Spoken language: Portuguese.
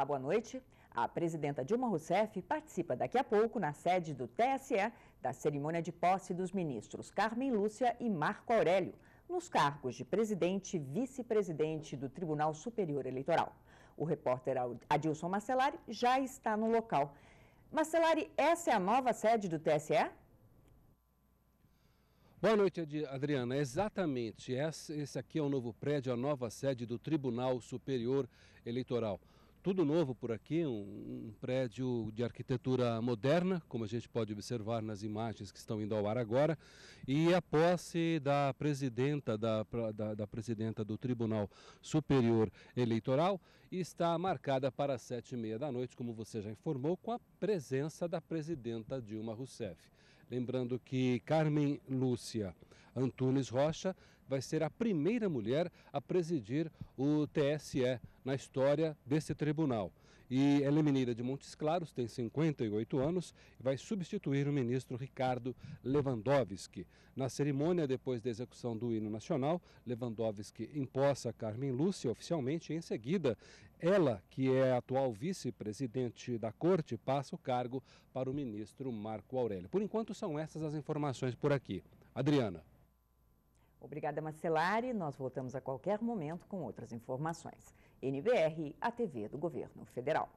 Olá, boa noite. A presidenta Dilma Rousseff participa daqui a pouco na sede do TSE da cerimônia de posse dos ministros Carmen Lúcia e Marco Aurélio, nos cargos de presidente e vice-presidente do Tribunal Superior Eleitoral. O repórter Adilson Marcelari já está no local. Marcelari, essa é a nova sede do TSE? Boa noite, Adriana. Exatamente. Esse aqui é o novo prédio, a nova sede do Tribunal Superior Eleitoral tudo novo por aqui, um, um, prédio de arquitetura moderna, como a gente pode observar nas imagens que estão indo ao ar agora, e a posse da presidenta da, da, da presidenta do Tribunal Superior Eleitoral está marcada para as sete e meia da noite, como você já informou, com a presença da presidenta Dilma Rousseff. Lembrando que Carmen Lúcia Antunes Rocha vai ser a primeira mulher a presidir o TSE na história desse tribunal. E ela é mineira de Montes Claros, tem 58 anos e vai substituir o ministro Ricardo Lewandowski. Na cerimônia, depois da execução do hino nacional, Lewandowski empossa Carmen Lúcia oficialmente e em seguida ela, que é a atual vice-presidente da corte, passa o cargo para o ministro Marco Aurélio. Por enquanto são essas as informações por aqui. Adriana. Obrigada, Marcelari. Nós voltamos a qualquer momento com outras informações. NBR, a TV do Governo Federal.